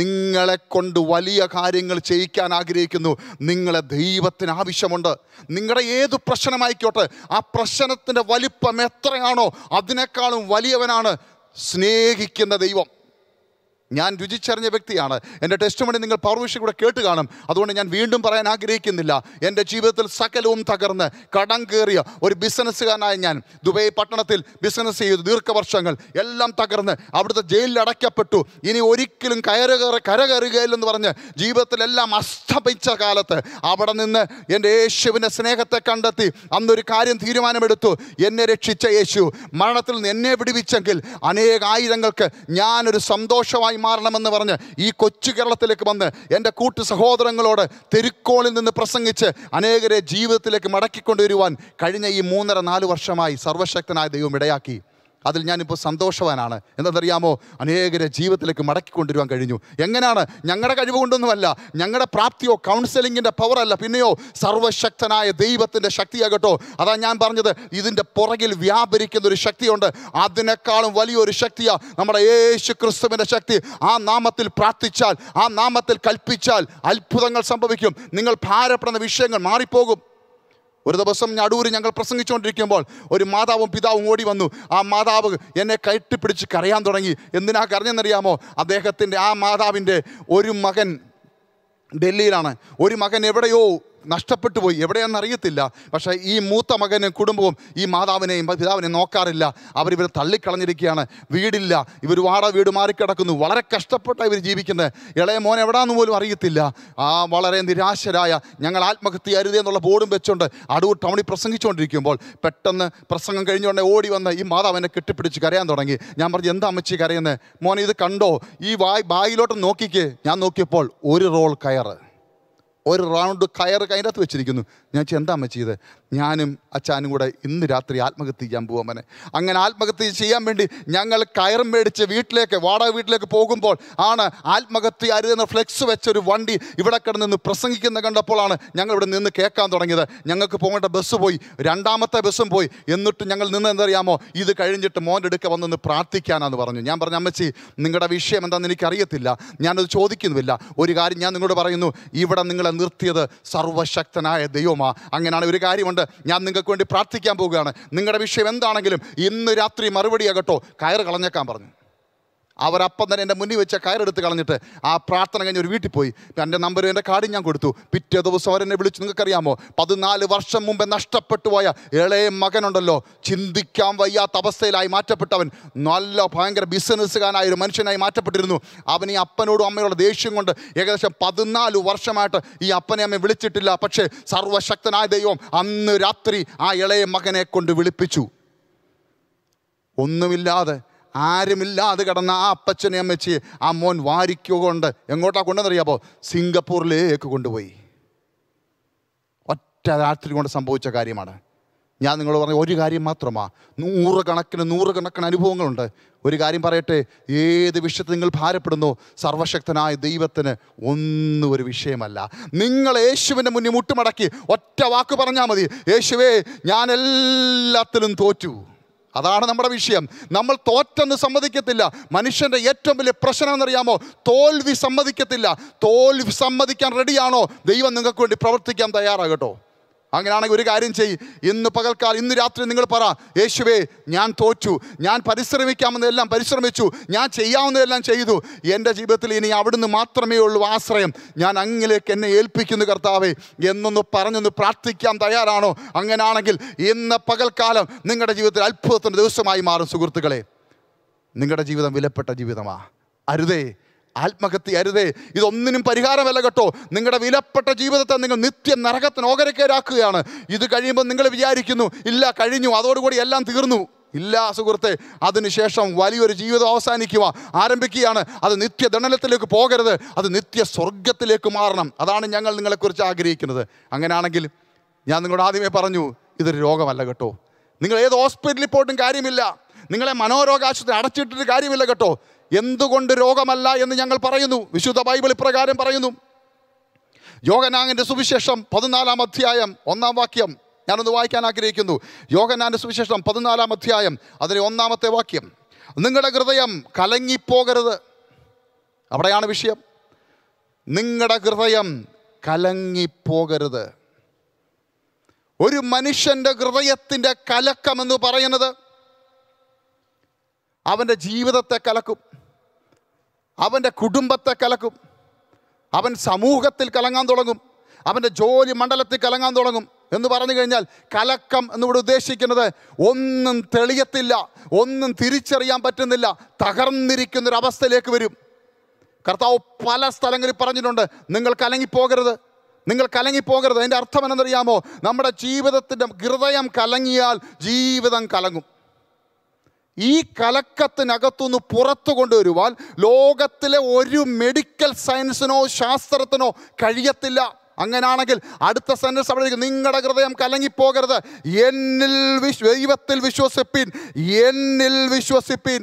നിങ്ങളെ കൊണ്ട് വലിയ കാര്യങ്ങൾ ചെയ്യിക്കാൻ ആഗ്രഹിക്കുന്നു നിങ്ങളെ ദൈവത്തിന് ആവശ്യമുണ്ട് നിങ്ങളുടെ ഏത് പ്രശ്നമായിക്കോട്ടെ ആ പ്രശ്നത്തിൻ്റെ വലിപ്പം എത്രയാണോ അതിനേക്കാളും വലിയവനാണ് സ്നേഹിക്കുന്ന ദൈവം ഞാൻ രുചിച്ചറിഞ്ഞ വ്യക്തിയാണ് എൻ്റെ ടെസ്റ്റ് മണി നിങ്ങൾ പൗർവശ്യം കൂടെ കേട്ട് കാണും അതുകൊണ്ട് ഞാൻ വീണ്ടും പറയാൻ ആഗ്രഹിക്കുന്നില്ല എൻ്റെ ജീവിതത്തിൽ സകലവും തകർന്ന് കടം കയറിയ ഒരു ബിസിനസ്സുകാരനായ ഞാൻ ദുബൈ പട്ടണത്തിൽ ബിസിനസ് ചെയ്തു ദീർഘവർഷങ്ങൾ എല്ലാം തകർന്ന് അവിടുത്തെ ജയിലിൽ അടയ്ക്കപ്പെട്ടു ഇനി ഒരിക്കലും കയറ് കയറി കരകയറുകയില്ലെന്ന് പറഞ്ഞ് ജീവിതത്തിലെല്ലാം അസ്തമിച്ച കാലത്ത് അവിടെ നിന്ന് എൻ്റെ യേശുവിൻ്റെ സ്നേഹത്തെ കണ്ടെത്തി അന്നൊരു കാര്യം തീരുമാനമെടുത്തു എന്നെ രക്ഷിച്ച യേശു മരണത്തിൽ നിന്ന് എന്നെ വിടുവിച്ചെങ്കിൽ അനേകായിരങ്ങൾക്ക് ഞാനൊരു സന്തോഷമായി മനുഷ്യനായി മാറണമെന്ന് പറഞ്ഞ് ഈ കൊച്ചു കേരളത്തിലേക്ക് വന്ന് എൻ്റെ കൂട്ടു സഹോദരങ്ങളോട് തെരുക്കോളിൽ നിന്ന് പ്രസംഗിച്ച് അനേകരെ ജീവിതത്തിലേക്ക് മടക്കിക്കൊണ്ടുവരുവാൻ കഴിഞ്ഞ ഈ മൂന്നര നാല് വർഷമായി സർവശക്തനായ ദൈവം ഇടയാക്കി അതിൽ ഞാനിപ്പോൾ സന്തോഷവാനാണ് എന്താണെന്നറിയാമോ അനേകരെ ജീവിതത്തിലേക്ക് മടക്കിക്കൊണ്ടിരുവാൻ കഴിഞ്ഞു എങ്ങനെയാണ് ഞങ്ങളുടെ കഴിവ് കൊണ്ടൊന്നുമല്ല ഞങ്ങളുടെ പ്രാപ്തിയോ കൗൺസിലിങ്ങിൻ്റെ പവറല്ല പിന്നെയോ സർവശക്തനായ ദൈവത്തിൻ്റെ ശക്തിയാകട്ടോ അതാ ഞാൻ പറഞ്ഞത് ഇതിൻ്റെ പുറകിൽ വ്യാപരിക്കുന്ന ഒരു ശക്തിയുണ്ട് അതിനേക്കാളും വലിയൊരു ശക്തിയാണ് നമ്മുടെ യേശു ക്രിസ്തുവിൻ്റെ ശക്തി ആ നാമത്തിൽ പ്രാർത്ഥിച്ചാൽ ആ നാമത്തിൽ കൽപ്പിച്ചാൽ അത്ഭുതങ്ങൾ സംഭവിക്കും നിങ്ങൾ ഭാരപ്പെടുന്ന വിഷയങ്ങൾ മാറിപ്പോകും ഒരു ദിവസം ഞടൂര് ഞങ്ങൾ പ്രസംഗിച്ചുകൊണ്ടിരിക്കുമ്പോൾ ഒരു മാതാവും പിതാവും ഓടി വന്നു ആ മാതാവ് എന്നെ കയറ്റിപ്പിടിച്ച് കരയാൻ തുടങ്ങി എന്തിനാ കരഞ്ഞെന്നറിയാമോ അദ്ദേഹത്തിൻ്റെ ആ മാതാവിൻ്റെ ഒരു മകൻ ഡൽഹിയിലാണ് ഒരു മകൻ എവിടെയോ നഷ്ടപ്പെട്ടു പോയി എവിടെയാണെന്ന് അറിയത്തില്ല പക്ഷേ ഈ മൂത്ത മകനും കുടുംബവും ഈ മാതാവിനെയും പിതാവിനെയും നോക്കാറില്ല അവരിവർ തള്ളിക്കളഞ്ഞിരിക്കുകയാണ് വീടില്ല ഇവർ വാട വീട് മാറിക്കിടക്കുന്നു വളരെ കഷ്ടപ്പെട്ട ഇവർ ജീവിക്കുന്നത് ഇളയ മോൻ എവിടെയാണെന്ന് പോലും അറിയത്തില്ല ആ വളരെ നിരാശരായ ഞങ്ങൾ ആത്മഹത്യ അരുത് എന്നുള്ള ബോർഡും വെച്ചുകൊണ്ട് അടൂർ ടൗണിൽ പ്രസംഗിച്ചുകൊണ്ടിരിക്കുമ്പോൾ പെട്ടെന്ന് പ്രസംഗം കഴിഞ്ഞുകൊണ്ട് ഓടി വന്ന് ഈ മാതാവിനെ കെട്ടിപ്പിടിച്ച് കരയാൻ തുടങ്ങി ഞാൻ പറഞ്ഞു എന്താ അമ്മച്ചി കരയുന്നത് മോനെ ഇത് കണ്ടോ ഈ വായ് ബായിലോട്ട് നോക്കിക്കേ ഞാൻ നോക്കിയപ്പോൾ ഒരു റോൾ കയറ് ഒരു റൗണ്ട് കയർ അതിൻ്റെ അകത്ത് വെച്ചിരിക്കുന്നു ഞാൻ എന്താ അമ്മ ചെയ്ത് ഞാനും അച്ചാനും കൂടെ ഇന്ന് രാത്രി ആത്മഹത്യ ചെയ്യാൻ പോവാം അമ്മനെ അങ്ങനെ ആത്മഹത്യ ചെയ്യാൻ വേണ്ടി ഞങ്ങൾ കയർ മേടിച്ച് വീട്ടിലേക്ക് വാടക വീട്ടിലേക്ക് പോകുമ്പോൾ ആണ് ആത്മഹത്യ അരുതെന്ന് ഫ്ലെക്സ് വെച്ചൊരു വണ്ടി ഇവിടെ കിടന്ന് പ്രസംഗിക്കുന്ന കണ്ടപ്പോഴാണ് ഞങ്ങൾ ഇവിടെ നിന്ന് കേൾക്കാൻ തുടങ്ങിയത് ഞങ്ങൾക്ക് പോകേണ്ട ബസ് പോയി രണ്ടാമത്തെ ബസ്സും പോയി എന്നിട്ട് ഞങ്ങൾ നിന്ന് എന്തറിയാമോ ഇത് കഴിഞ്ഞിട്ട് മോൻ്റെ അടുക്ക വന്നൊന്ന് പ്രാർത്ഥിക്കാനാന്ന് പറഞ്ഞു ഞാൻ പറഞ്ഞു അമ്മച്ചി നിങ്ങളുടെ വിഷയം എന്താണെന്ന് എനിക്കറിയത്തില്ല ഞാനത് ചോദിക്കുന്നുമില്ല ഒരു കാര്യം ഞാൻ നിങ്ങളോട് പറയുന്നു ഇവിടെ നിങ്ങൾ നിർത്തിയത് സർവശക്തനായ ദൈവമാ അങ്ങനെയാണ് ഒരു കാര്യമുണ്ട് ഞാൻ നിങ്ങൾക്ക് വേണ്ടി പ്രാർത്ഥിക്കാൻ പോവുകയാണ് നിങ്ങളുടെ വിഷയം എന്താണെങ്കിലും ഇന്ന് രാത്രി മറുപടിയാകട്ടോ കയറ് കളഞ്ഞേക്കാൻ പറഞ്ഞു അവരപ്പം തന്നെ എൻ്റെ മുന്നിൽ വെച്ച കയറെടുത്ത് കളഞ്ഞിട്ട് ആ പ്രാർത്ഥന കഴിഞ്ഞ് ഒരു വീട്ടിൽ പോയി എൻ്റെ നമ്പർ എൻ്റെ കാർഡ് ഞാൻ കൊടുത്തു പിറ്റേ ദിവസം അവരെന്നെ വിളിച്ചു നിങ്ങൾക്കറിയാമോ പതിനാല് വർഷം മുമ്പ് നഷ്ടപ്പെട്ടു പോയ ഇളയ മകനുണ്ടല്ലോ ചിന്തിക്കാൻ വയ്യാത്ത അവസ്ഥയിലായി മാറ്റപ്പെട്ടവൻ നല്ല ഭയങ്കര ബിസിനസ്സുകാരനായ ഒരു മനുഷ്യനായി മാറ്റപ്പെട്ടിരുന്നു അവൻ ഈ അപ്പനോടും അമ്മയോടും ദേഷ്യം കൊണ്ട് ഏകദേശം പതിനാല് വർഷമായിട്ട് ഈ അപ്പനെ അമ്മയെ വിളിച്ചിട്ടില്ല പക്ഷേ സർവശക്തനായ ദൈവം അന്ന് രാത്രി ആ ഇളയ മകനെ കൊണ്ട് വിളിപ്പിച്ചു ഒന്നുമില്ലാതെ ആരുമില്ലാതെ കിടന്ന ആ അപ്പച്ചനെ അമ്മച്ചി ആ മോൻ വാരിക്കൊണ്ട് എങ്ങോട്ടാ കൊണ്ടെന്നറിയാമോ സിംഗപ്പൂരിലേക്ക് കൊണ്ടുപോയി ഒറ്റ രാത്രി കൊണ്ട് സംഭവിച്ച കാര്യമാണ് ഞാൻ നിങ്ങൾ പറഞ്ഞ ഒരു കാര്യം മാത്രമാ നൂറുകണക്കിന് നൂറുകണക്കിന് അനുഭവങ്ങളുണ്ട് ഒരു കാര്യം പറയട്ടെ ഏത് വിഷയത്തിൽ നിങ്ങൾ ഭാരപ്പെടുന്നു സർവശക്തനായ ദൈവത്തിന് ഒന്നും ഒരു വിഷയമല്ല നിങ്ങൾ യേശുവിൻ്റെ മുന്നിൽ മുട്ടുമടക്കി ഒറ്റ വാക്ക് പറഞ്ഞാൽ മതി യേശുവേ ഞാൻ എല്ലാത്തിലും തോറ്റു അതാണ് നമ്മുടെ വിഷയം നമ്മൾ തോറ്റെന്ന് സമ്മതിക്കത്തില്ല മനുഷ്യൻ്റെ ഏറ്റവും വലിയ പ്രശ്നം എന്നറിയാമോ തോൽവി സമ്മതിക്കത്തില്ല തോൽവി സമ്മതിക്കാൻ റെഡിയാണോ ദൈവം നിങ്ങൾക്ക് വേണ്ടി പ്രവർത്തിക്കാൻ തയ്യാറാകട്ടോ അങ്ങനെയാണെങ്കിൽ ഒരു കാര്യം ചെയ് ഇന്ന് പകൽക്കാൽ ഇന്ന് രാത്രി നിങ്ങൾ പറ യേശുവേ ഞാൻ തോറ്റു ഞാൻ പരിശ്രമിക്കാമെന്നതെല്ലാം പരിശ്രമിച്ചു ഞാൻ ചെയ്യാവുന്നതെല്ലാം ചെയ്തു എൻ്റെ ജീവിതത്തിൽ ഇനി അവിടുന്ന് മാത്രമേ ഉള്ളൂ ആശ്രയം ഞാൻ അങ്ങിലേക്ക് എന്നെ ഏൽപ്പിക്കുന്നു കർത്താവേ എന്നൊന്ന് പറഞ്ഞൊന്ന് പ്രാർത്ഥിക്കാൻ തയ്യാറാണോ അങ്ങനെയാണെങ്കിൽ ഇന്ന് പകൽക്കാലം നിങ്ങളുടെ ജീവിതത്തിൽ അത്ഭുതത്തിൻ്റെ ദിവസമായി മാറും സുഹൃത്തുക്കളെ നിങ്ങളുടെ ജീവിതം വിലപ്പെട്ട ജീവിതമാണ് അരുതേ ആത്മഹത്യ അരുതേ ഇതൊന്നിനും പരിഹാരമല്ല കേട്ടോ നിങ്ങളുടെ വിലപ്പെട്ട ജീവിതത്തെ നിങ്ങൾ നിത്യം നരകത്തിന് ഓകരക്കേരാക്കുകയാണ് ഇത് കഴിയുമ്പോൾ നിങ്ങൾ വിചാരിക്കുന്നു ഇല്ല കഴിഞ്ഞു അതോടുകൂടി എല്ലാം തീർന്നു ഇല്ല സുഹൃത്തെ അതിനുശേഷം വലിയൊരു ജീവിതം അവസാനിക്കുക ആരംഭിക്കുകയാണ് അത് നിത്യ ദണ്ഡലത്തിലേക്ക് പോകരുത് അത് നിത്യ സ്വർഗത്തിലേക്ക് മാറണം അതാണ് ഞങ്ങൾ നിങ്ങളെക്കുറിച്ച് ആഗ്രഹിക്കുന്നത് അങ്ങനെയാണെങ്കിൽ ഞാൻ നിങ്ങളോട് ആദ്യമേ പറഞ്ഞു ഇതൊരു രോഗമല്ല കേട്ടോ നിങ്ങൾ ഏത് ഹോസ്പിറ്റലിൽ പോയിട്ടും കാര്യമില്ല നിങ്ങളെ മനോരോഗാശുപത്രി അടച്ചിട്ടിട്ട് കാര്യമില്ല കേട്ടോ എന്തുകൊണ്ട് രോഗമല്ല എന്ന് ഞങ്ങൾ പറയുന്നു വിശുദ്ധ ബൈബിൾ ഇപ്രകാരം പറയുന്നു യോഗനാങ്ങിൻ്റെ സുവിശേഷം പതിനാലാം അധ്യായം ഒന്നാം വാക്യം ഞാനൊന്ന് വായിക്കാൻ ആഗ്രഹിക്കുന്നു യോഗനാൻ്റെ സുവിശേഷം പതിനാലാം അധ്യായം അതിലെ ഒന്നാമത്തെ വാക്യം നിങ്ങളുടെ ഹൃദയം കലങ്ങിപ്പോകരുത് അവിടെയാണ് വിഷയം നിങ്ങളുടെ ഹൃദയം കലങ്ങിപ്പോകരുത് ഒരു മനുഷ്യൻ്റെ ഹൃദയത്തിൻ്റെ കലക്കമെന്ന് പറയുന്നത് അവൻ്റെ ജീവിതത്തെ കലക്കും അവൻ്റെ കുടുംബത്തെ കലക്കും അവൻ സമൂഹത്തിൽ കലങ്ങാൻ തുടങ്ങും അവൻ്റെ ജോലി മണ്ഡലത്തിൽ കലങ്ങാൻ തുടങ്ങും എന്ന് പറഞ്ഞു കഴിഞ്ഞാൽ കലക്കം എന്നിവിടെ ഉദ്ദേശിക്കുന്നത് ഒന്നും തെളിയത്തില്ല ഒന്നും തിരിച്ചറിയാൻ പറ്റുന്നില്ല തകർന്നിരിക്കുന്നൊരവസ്ഥയിലേക്ക് വരും കർത്താവ് പല സ്ഥലങ്ങളിൽ പറഞ്ഞിട്ടുണ്ട് നിങ്ങൾ കലങ്ങിപ്പോകരുത് നിങ്ങൾ കലങ്ങിപ്പോകരുത് അതിൻ്റെ അർത്ഥം എന്നറിയാമോ നമ്മുടെ ജീവിതത്തിൻ്റെ ഹൃദയം കലങ്ങിയാൽ ജീവിതം കലങ്ങും ഈ കലക്കത്തിനകത്തുനിന്ന് പുറത്തു കൊണ്ടുവരുവാൻ ലോകത്തിലെ ഒരു മെഡിക്കൽ സയൻസിനോ ശാസ്ത്രത്തിനോ കഴിയത്തില്ല അങ്ങനാണെങ്കിൽ അടുത്ത സെൻറ്റൻസ് അവിടെ നിങ്ങളുടെ ഹൃദയം കലങ്ങിപ്പോകരുത് എന്നിൽ വിശ് ദൈവത്തിൽ വിശ്വസിപ്പിൻ എന്നിൽ വിശ്വസിപ്പിൻ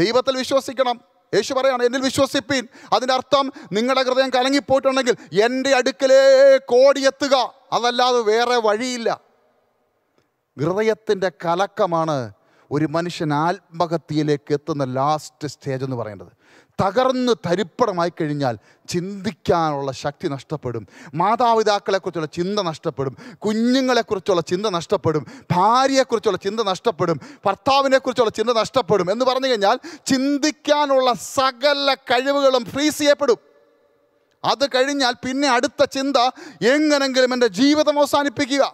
ദൈവത്തിൽ വിശ്വസിക്കണം യേശു പറയാണ് എന്നിൽ വിശ്വസിപ്പിൻ അതിൻ്റെ അർത്ഥം നിങ്ങളുടെ ഹൃദയം കലങ്ങിപ്പോയിട്ടുണ്ടെങ്കിൽ എൻ്റെ അടുക്കലേ കോടിയെത്തുക അതല്ലാതെ വേറെ വഴിയില്ല ഹൃദയത്തിൻ്റെ കലക്കമാണ് ഒരു മനുഷ്യൻ ആത്മഹത്യയിലേക്ക് എത്തുന്ന ലാസ്റ്റ് സ്റ്റേജ് എന്ന് പറയുന്നത് തകർന്ന് തരിപ്പടമായി കഴിഞ്ഞാൽ ചിന്തിക്കാനുള്ള ശക്തി നഷ്ടപ്പെടും മാതാപിതാക്കളെക്കുറിച്ചുള്ള ചിന്ത നഷ്ടപ്പെടും കുഞ്ഞുങ്ങളെക്കുറിച്ചുള്ള ചിന്ത നഷ്ടപ്പെടും ഭാര്യയെക്കുറിച്ചുള്ള ചിന്ത നഷ്ടപ്പെടും ഭർത്താവിനെക്കുറിച്ചുള്ള ചിന്ത നഷ്ടപ്പെടും എന്ന് പറഞ്ഞു കഴിഞ്ഞാൽ ചിന്തിക്കാനുള്ള സകല കഴിവുകളും ഫ്രീസ് ചെയ്യപ്പെടും അത് കഴിഞ്ഞാൽ പിന്നെ അടുത്ത ചിന്ത എങ്ങനെങ്കിലും എൻ്റെ ജീവിതം അവസാനിപ്പിക്കുക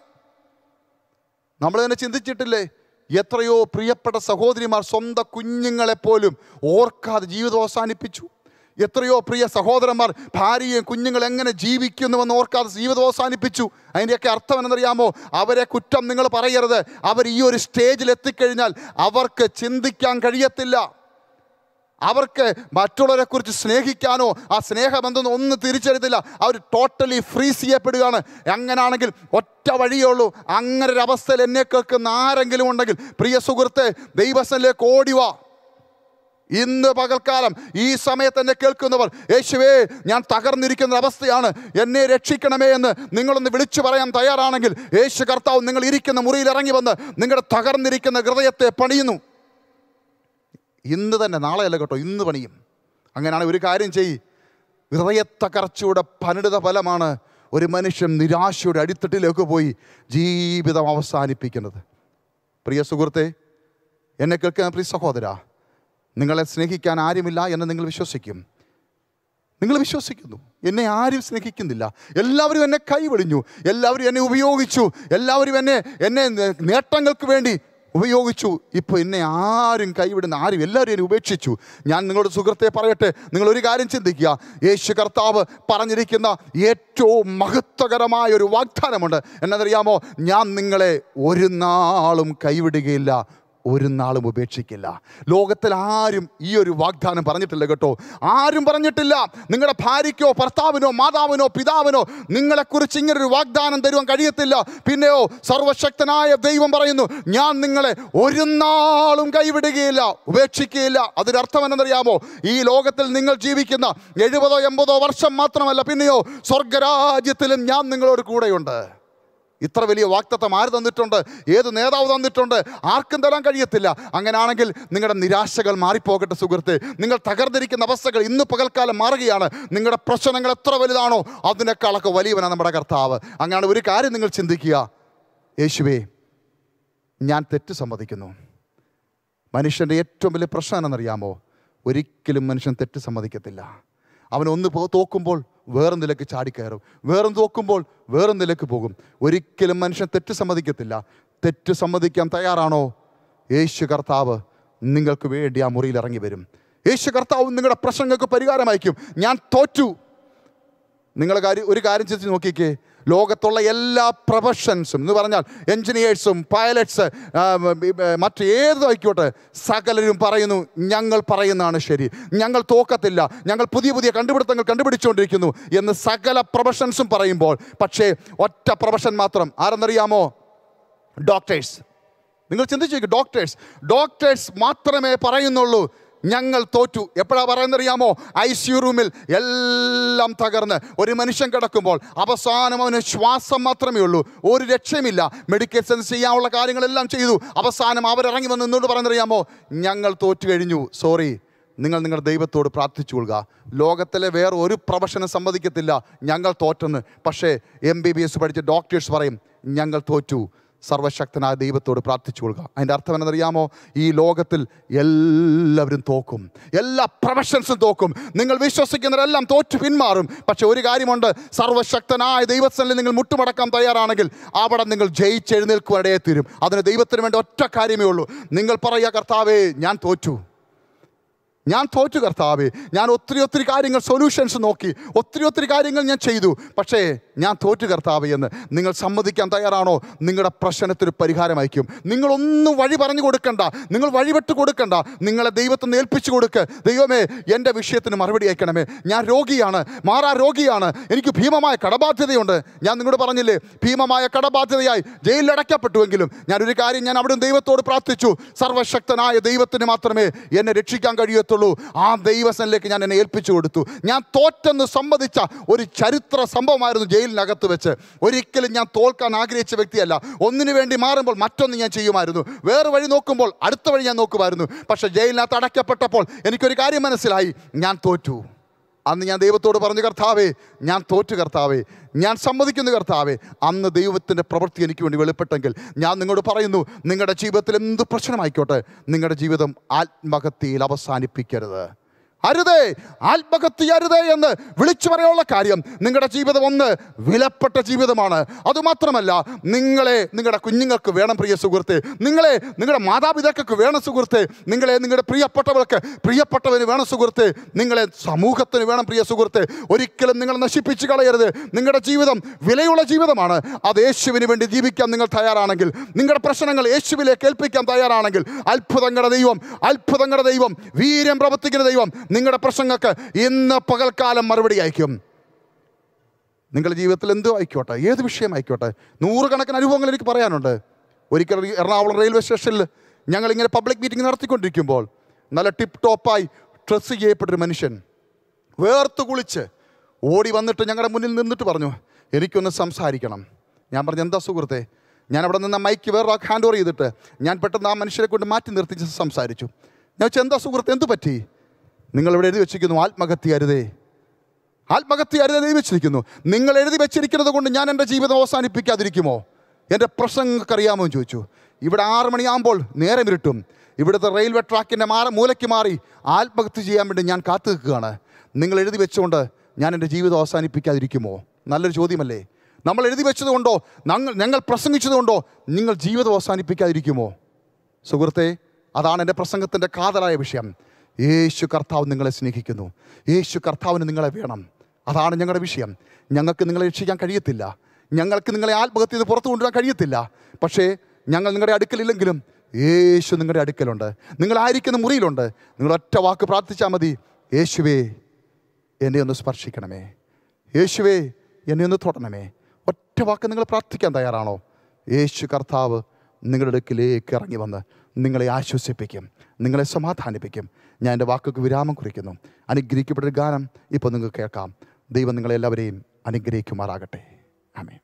നമ്മൾ തന്നെ ചിന്തിച്ചിട്ടില്ലേ എത്രയോ പ്രിയപ്പെട്ട സഹോദരിമാർ സ്വന്തം കുഞ്ഞുങ്ങളെപ്പോലും ഓർക്കാതെ ജീവിതം അവസാനിപ്പിച്ചു എത്രയോ പ്രിയ സഹോദരന്മാർ ഭാര്യയും കുഞ്ഞുങ്ങൾ എങ്ങനെ ജീവിക്കുന്നുവെന്ന് ഓർക്കാതെ ജീവിതം അവസാനിപ്പിച്ചു അതിൻ്റെയൊക്കെ അർത്ഥം എന്നറിയാമോ അവരെ കുറ്റം നിങ്ങൾ പറയരുത് അവർ ഈ ഒരു സ്റ്റേജിൽ എത്തിക്കഴിഞ്ഞാൽ അവർക്ക് ചിന്തിക്കാൻ കഴിയത്തില്ല അവർക്ക് കുറിച്ച് സ്നേഹിക്കാനോ ആ സ്നേഹബന്ധം ഒന്നും തിരിച്ചറിയത്തില്ല അവർ ടോട്ടലി ഫ്രീസ് ചെയ്യപ്പെടുകയാണ് അങ്ങനാണെങ്കിൽ ഒറ്റ വഴിയേ ഉള്ളൂ അങ്ങനെ ഒരു അവസ്ഥയിൽ എന്നെ കേൾക്കുന്ന ആരെങ്കിലും ഉണ്ടെങ്കിൽ പ്രിയ സുഹൃത്തെ ദൈവസനിലേക്ക് ഓടിവാ ഇന്ന് പകൽക്കാലം ഈ സമയത്ത് എന്നെ കേൾക്കുന്നവർ യേശുവേ ഞാൻ തകർന്നിരിക്കുന്ന അവസ്ഥയാണ് എന്നെ രക്ഷിക്കണമേ എന്ന് നിങ്ങളൊന്ന് വിളിച്ചു പറയാൻ തയ്യാറാണെങ്കിൽ യേശു കർത്താവ് നിങ്ങൾ ഇരിക്കുന്ന മുറിയിൽ ഇറങ്ങി വന്ന് നിങ്ങളുടെ തകർന്നിരിക്കുന്ന ഹൃദയത്തെ പണിയുന്നു ഇന്ന് തന്നെ അല്ല കേട്ടോ ഇന്ന് പണിയും അങ്ങനെയാണെങ്കിൽ ഒരു കാര്യം ചെയ് ഹൃദയത്തകർച്ചയുടെ പനിടിത ഫലമാണ് ഒരു മനുഷ്യൻ നിരാശയുടെ അടിത്തട്ടിലേക്ക് പോയി ജീവിതം അവസാനിപ്പിക്കുന്നത് പ്രിയ സുഹൃത്തെ എന്നെ കേൾക്കുന്ന പ്രിയ സഹോദര നിങ്ങളെ സ്നേഹിക്കാൻ ആരുമില്ല എന്ന് നിങ്ങൾ വിശ്വസിക്കും നിങ്ങൾ വിശ്വസിക്കുന്നു എന്നെ ആരും സ്നേഹിക്കുന്നില്ല എല്ലാവരും എന്നെ കൈവിടിഞ്ഞു എല്ലാവരും എന്നെ ഉപയോഗിച്ചു എല്ലാവരും എന്നെ എന്നെ നേട്ടങ്ങൾക്ക് വേണ്ടി ഉപയോഗിച്ചു ഇപ്പോൾ എന്നെ ആരും കൈവിടുന്ന ആരും എല്ലാവരും എന്നെ ഉപേക്ഷിച്ചു ഞാൻ നിങ്ങളുടെ സുഹൃത്തെ പറയട്ടെ നിങ്ങൾ ഒരു കാര്യം ചിന്തിക്കുക യേശു കർത്താവ് പറഞ്ഞിരിക്കുന്ന ഏറ്റവും മഹത്വകരമായ ഒരു വാഗ്ദാനമുണ്ട് എന്നതറിയാമോ ഞാൻ നിങ്ങളെ ഒരു നാളും കൈവിടുകയില്ല ഒരു നാളും ഉപേക്ഷിക്കില്ല ലോകത്തിൽ ആരും ഈ ഒരു വാഗ്ദാനം പറഞ്ഞിട്ടില്ല കേട്ടോ ആരും പറഞ്ഞിട്ടില്ല നിങ്ങളുടെ ഭാര്യയ്ക്കോ ഭർത്താവിനോ മാതാവിനോ പിതാവിനോ നിങ്ങളെക്കുറിച്ച് ഇങ്ങനെ ഒരു വാഗ്ദാനം തരുവാൻ കഴിയത്തില്ല പിന്നെയോ സർവശക്തനായ ദൈവം പറയുന്നു ഞാൻ നിങ്ങളെ ഒരു നാളും കൈവിടുകയില്ല ഉപേക്ഷിക്കുകയില്ല അതിനർത്ഥം എന്നറിയാമോ ഈ ലോകത്തിൽ നിങ്ങൾ ജീവിക്കുന്ന എഴുപതോ എൺപതോ വർഷം മാത്രമല്ല പിന്നെയോ സ്വർഗരാജ്യത്തിലും ഞാൻ നിങ്ങളോട് കൂടെയുണ്ട് ഇത്ര വലിയ വാക്തത്വം ആര് തന്നിട്ടുണ്ട് ഏത് നേതാവ് തന്നിട്ടുണ്ട് ആർക്കും തരാൻ കഴിയത്തില്ല അങ്ങനെയാണെങ്കിൽ നിങ്ങളുടെ നിരാശകൾ മാറിപ്പോകട്ടെ സുഹൃത്തെ നിങ്ങൾ തകർന്നിരിക്കുന്ന അവസ്ഥകൾ ഇന്ന് പകൽക്കാലം മാറുകയാണ് നിങ്ങളുടെ പ്രശ്നങ്ങൾ എത്ര വലുതാണോ അതിനേക്കാളൊക്കെ വലിയവനാണ് നമ്മുടെ കർത്താവ് അങ്ങനെ ഒരു കാര്യം നിങ്ങൾ ചിന്തിക്കുക യേശുവേ ഞാൻ തെറ്റ് സമ്മതിക്കുന്നു മനുഷ്യൻ്റെ ഏറ്റവും വലിയ പ്രശ്നം എന്നറിയാമോ ഒരിക്കലും മനുഷ്യൻ തെറ്റ് സമ്മതിക്കത്തില്ല അവൻ ഒന്ന് തോക്കുമ്പോൾ വേറെ നിലക്ക് ചാടിക്കയറും വേറെ നോക്കുമ്പോൾ വേറെ നിലക്ക് പോകും ഒരിക്കലും മനുഷ്യൻ തെറ്റ് സമ്മതിക്കത്തില്ല തെറ്റ് സമ്മതിക്കാൻ തയ്യാറാണോ യേശു കർത്താവ് നിങ്ങൾക്ക് വേണ്ടി ആ മുറിയിൽ ഇറങ്ങി വരും യേശു കർത്താവ് നിങ്ങളുടെ പ്രശ്നങ്ങൾക്ക് പരിഹാരമായിരിക്കും ഞാൻ തോറ്റു നിങ്ങളെ കാര്യം ഒരു കാര്യം ചിന്തിച്ച് നോക്കിക്കേ ലോകത്തുള്ള എല്ലാ പ്രൊഫഷൻസും എന്ന് പറഞ്ഞാൽ എൻജിനീയേഴ്സും പൈലറ്റ്സ് മറ്റ് ഏത് ആയിക്കോട്ടെ സകലരും പറയുന്നു ഞങ്ങൾ പറയുന്നതാണ് ശരി ഞങ്ങൾ തോക്കത്തില്ല ഞങ്ങൾ പുതിയ പുതിയ കണ്ടുപിടുത്തങ്ങൾ കണ്ടുപിടിച്ചുകൊണ്ടിരിക്കുന്നു എന്ന് സകല പ്രൊഫഷൻസും പറയുമ്പോൾ പക്ഷേ ഒറ്റ പ്രൊഫഷൻ മാത്രം ആരെന്നറിയാമോ ഡോക്ടേഴ്സ് നിങ്ങൾ ചിന്തിച്ചു ഡോക്ടേഴ്സ് ഡോക്ടേഴ്സ് മാത്രമേ പറയുന്നുള്ളൂ ഞങ്ങൾ തോറ്റു എപ്പോഴാ പറയുന്നറിയാമോ ഐ സി റൂമിൽ എല്ലാം തകർന്ന് ഒരു മനുഷ്യൻ കിടക്കുമ്പോൾ അവസാനം അവന് ശ്വാസം മാത്രമേ ഉള്ളൂ ഒരു രക്ഷയുമില്ല മെഡിക്കൽ സെൻസ് ചെയ്യാനുള്ള കാര്യങ്ങളെല്ലാം ചെയ്തു അവസാനം അവരിറങ്ങി വന്ന് എന്നോട് പറയുന്നറിയാമോ ഞങ്ങൾ തോറ്റു കഴിഞ്ഞു സോറി നിങ്ങൾ നിങ്ങളുടെ ദൈവത്തോട് പ്രാർത്ഥിച്ചു കൊള്ളുക ലോകത്തിലെ വേറെ ഒരു പ്രൊഫഷനെ സമ്മതിക്കത്തില്ല ഞങ്ങൾ തോറ്റെന്ന് പക്ഷേ എം ബി ബി എസ് പഠിച്ച ഡോക്ടേഴ്സ് പറയും ഞങ്ങൾ തോറ്റു സർവശക്തനായ ദൈവത്തോട് പ്രാർത്ഥിച്ചു കൊടുക്കുക അതിൻ്റെ അർത്ഥം എന്നറിയാമോ ഈ ലോകത്തിൽ എല്ലാവരും തോക്കും എല്ലാ പ്രൊഫഷൻസും തോക്കും നിങ്ങൾ വിശ്വസിക്കുന്നവരെല്ലാം തോറ്റു പിന്മാറും പക്ഷെ ഒരു കാര്യമുണ്ട് സർവശക്തനായ ദൈവസ്ഥനിൽ നിങ്ങൾ മുട്ടുമടക്കാൻ തയ്യാറാണെങ്കിൽ അവിടെ നിങ്ങൾ ജയിച്ചെഴുന്നേൽക്കുവടയെ തീരും അതിന് ദൈവത്തിന് വേണ്ട ഒറ്റ കാര്യമേ ഉള്ളൂ നിങ്ങൾ പറയുക കർത്താവേ ഞാൻ തോറ്റു ഞാൻ തോറ്റു കർത്താവേ ഞാൻ ഒത്തിരി ഒത്തിരി കാര്യങ്ങൾ സൊല്യൂഷൻസ് നോക്കി ഒത്തിരി ഒത്തിരി കാര്യങ്ങൾ ഞാൻ ചെയ്തു പക്ഷേ ഞാൻ തോറ്റു കർത്താവ് എന്ന് നിങ്ങൾ സമ്മതിക്കാൻ തയ്യാറാണോ നിങ്ങളുടെ പ്രശ്നത്തിന് പരിഹാരം അയക്കും നിങ്ങളൊന്നും വഴി പറഞ്ഞു കൊടുക്കണ്ട നിങ്ങൾ വഴിപെട്ട് കൊടുക്കണ്ട നിങ്ങളെ ദൈവത്തിന് ഏൽപ്പിച്ചു കൊടുക്ക് ദൈവമേ എൻ്റെ വിഷയത്തിന് മറുപടി അയക്കണമേ ഞാൻ രോഗിയാണ് മാറാ രോഗിയാണ് എനിക്ക് ഭീമമായ കടബാധ്യതയുണ്ട് ഞാൻ നിങ്ങളോട് പറഞ്ഞില്ലേ ഭീമമായ കടബാധ്യതയായി ജയിലിൽ അടയ്ക്കപ്പെട്ടുവെങ്കിലും ഞാനൊരു കാര്യം ഞാൻ അവിടെ ദൈവത്തോട് പ്രാർത്ഥിച്ചു സർവശക്തനായ ദൈവത്തിന് മാത്രമേ എന്നെ രക്ഷിക്കാൻ കഴിയത്തുള്ളൂ ആ ദൈവസനിലേക്ക് ഞാൻ എന്നെ ഏൽപ്പിച്ചു കൊടുത്തു ഞാൻ തോറ്റെന്ന് സമ്മതിച്ച ഒരു ചരിത്ര സംഭവമായിരുന്നു ജയിൽ ജയിലിനകത്ത് വെച്ച് ഒരിക്കലും ഞാൻ തോൽക്കാൻ ആഗ്രഹിച്ച വ്യക്തിയല്ല ഒന്നിനു വേണ്ടി മാറുമ്പോൾ മറ്റൊന്ന് ഞാൻ ചെയ്യുമായിരുന്നു വേറെ വഴി നോക്കുമ്പോൾ അടുത്ത വഴി ഞാൻ നോക്കുമായിരുന്നു പക്ഷേ ജയിലിനകത്ത് അടയ്ക്കപ്പെട്ടപ്പോൾ എനിക്കൊരു കാര്യം മനസ്സിലായി ഞാൻ തോറ്റു അന്ന് ഞാൻ ദൈവത്തോട് പറഞ്ഞു കർത്താവേ ഞാൻ തോറ്റു കർത്താവേ ഞാൻ സമ്മതിക്കുന്നു കർത്താവേ അന്ന് ദൈവത്തിൻ്റെ പ്രവൃത്തി എനിക്ക് വേണ്ടി വെളിപ്പെട്ടെങ്കിൽ ഞാൻ നിങ്ങളോട് പറയുന്നു നിങ്ങളുടെ ജീവിതത്തിൽ എന്ത് പ്രശ്നമായിക്കോട്ടെ നിങ്ങളുടെ ജീവിതം ആത്മഹത്യയിൽ അവസാനിപ്പിക്കരുത് അരുതേ ആത്മഹത്യ അരുതേ എന്ന് വിളിച്ചു പറയാനുള്ള കാര്യം നിങ്ങളുടെ ജീവിതം ഒന്ന് വിലപ്പെട്ട ജീവിതമാണ് അതുമാത്രമല്ല നിങ്ങളെ നിങ്ങളുടെ കുഞ്ഞുങ്ങൾക്ക് വേണം പ്രിയ സുഹൃത്ത് നിങ്ങളെ നിങ്ങളുടെ മാതാപിതാക്കൾക്ക് വേണം സുഹൃത്ത് നിങ്ങളെ നിങ്ങളുടെ പ്രിയപ്പെട്ടവർക്ക് പ്രിയപ്പെട്ടവന് വേണം സുഹൃത്ത് നിങ്ങളെ സമൂഹത്തിന് വേണം പ്രിയ സുഹൃത്ത് ഒരിക്കലും നിങ്ങൾ നശിപ്പിച്ചു കളയരുത് നിങ്ങളുടെ ജീവിതം വിലയുള്ള ജീവിതമാണ് അത് യേശുവിന് വേണ്ടി ജീവിക്കാൻ നിങ്ങൾ തയ്യാറാണെങ്കിൽ നിങ്ങളുടെ പ്രശ്നങ്ങൾ യേശുവിലേക്ക് ഏൽപ്പിക്കാൻ തയ്യാറാണെങ്കിൽ അത്ഭുതങ്ങളുടെ ദൈവം അത്ഭുതങ്ങളുടെ ദൈവം വീര്യം പ്രവർത്തിക്കുന്ന ദൈവം നിങ്ങളുടെ പ്രശ്നങ്ങൾക്ക് ഇന്ന് പകൽക്കാലം മറുപടി അയക്കും നിങ്ങളുടെ ജീവിതത്തിൽ എന്തോ ആയിക്കോട്ടെ ഏത് വിഷയം ആയിക്കോട്ടെ നൂറുകണക്കിന് അനുഭവങ്ങൾ എനിക്ക് പറയാനുണ്ട് ഒരിക്കൽ എറണാകുളം റെയിൽവേ സ്റ്റേഷനിൽ ഞങ്ങളിങ്ങനെ പബ്ലിക് മീറ്റിംഗ് നടത്തിക്കൊണ്ടിരിക്കുമ്പോൾ നല്ല ടിപ്പ് ടോപ്പായി ഡ്രസ്സ് ചെയ്യപ്പെട്ടൊരു മനുഷ്യൻ വേർത്ത് കുളിച്ച് ഓടി വന്നിട്ട് ഞങ്ങളുടെ മുന്നിൽ നിന്നിട്ട് പറഞ്ഞു എനിക്കൊന്ന് സംസാരിക്കണം ഞാൻ പറഞ്ഞു എന്താ സുഹൃത്തെ ഞാൻ അവിടെ നിന്ന് മൈക്ക് വേറെ ഹാൻഡ് ഓവർ ചെയ്തിട്ട് ഞാൻ പെട്ടെന്ന് ആ മനുഷ്യരെ കൊണ്ട് മാറ്റി നിർത്തിച്ച് സംസാരിച്ചു ഞാൻ വെച്ചാൽ എന്താ സുഹൃത്ത് എന്ത് പറ്റി നിങ്ങളിവിടെ എഴുതി വെച്ചിരിക്കുന്നു ആത്മഹത്യ അരുതേ ആത്മഹത്യ അരുതേ എഴുതി വെച്ചിരിക്കുന്നു നിങ്ങൾ എഴുതി വെച്ചിരിക്കുന്നത് കൊണ്ട് ഞാൻ എൻ്റെ ജീവിതം അവസാനിപ്പിക്കാതിരിക്കുമോ എൻ്റെ പ്രശ്നങ്ങൾക്കറിയാമോ എന്ന് ചോദിച്ചു ഇവിടെ ആറ് മണിയാകുമ്പോൾ നേരം ഇരുട്ടും ഇവിടുത്തെ റെയിൽവേ ട്രാക്കിൻ്റെ മാറ മൂലയ്ക്ക് മാറി ആത്മഹത്യ ചെയ്യാൻ വേണ്ടി ഞാൻ കാത്തു നിൽക്കുകയാണ് നിങ്ങൾ എഴുതി വെച്ചുകൊണ്ട് ഞാൻ എൻ്റെ ജീവിതം അവസാനിപ്പിക്കാതിരിക്കുമോ നല്ലൊരു ചോദ്യമല്ലേ നമ്മൾ എഴുതി വെച്ചതുകൊണ്ടോ ഞങ്ങൾ ഞങ്ങൾ പ്രസംഗിച്ചതുകൊണ്ടോ നിങ്ങൾ ജീവിതം അവസാനിപ്പിക്കാതിരിക്കുമോ സുഹൃത്തെ അതാണ് എൻ്റെ പ്രസംഗത്തിൻ്റെ കാതലായ വിഷയം യേശു കർത്താവ് നിങ്ങളെ സ്നേഹിക്കുന്നു യേശു കർത്താവിന് നിങ്ങളെ വേണം അതാണ് ഞങ്ങളുടെ വിഷയം ഞങ്ങൾക്ക് നിങ്ങളെ രക്ഷിക്കാൻ കഴിയത്തില്ല ഞങ്ങൾക്ക് നിങ്ങളെ ആത്മഹത്യ നിന്ന് പുറത്തു കൊണ്ടുവരാൻ കഴിയത്തില്ല പക്ഷേ ഞങ്ങൾ നിങ്ങളുടെ അടുക്കലില്ലെങ്കിലും യേശു നിങ്ങളുടെ അടുക്കലുണ്ട് നിങ്ങളായിരിക്കുന്ന മുറിയിലുണ്ട് നിങ്ങൾ ഒറ്റ വാക്ക് പ്രാർത്ഥിച്ചാൽ മതി യേശുവേ എന്നെ ഒന്ന് സ്പർശിക്കണമേ യേശുവേ എന്നെ ഒന്ന് തൊടണമേ ഒറ്റ വാക്ക് നിങ്ങൾ പ്രാർത്ഥിക്കാൻ തയ്യാറാണോ യേശു കർത്താവ് നിങ്ങളുടെ അടുക്കിലേക്ക് ഇറങ്ങി വന്ന് നിങ്ങളെ ആശ്വസിപ്പിക്കും നിങ്ങളെ സമാധാനിപ്പിക്കും ഞാൻ എൻ്റെ വാക്കുകൾക്ക് വിരാമം കുറിക്കുന്നു അനുഗ്രഹിക്കപ്പെട്ടൊരു ഗാനം ഇപ്പോൾ നിങ്ങൾക്ക് കേൾക്കാം ദൈവം നിങ്ങളെല്ലാവരെയും അനുഗ്രഹിക്കുമാറാകട്ടെ ആമേ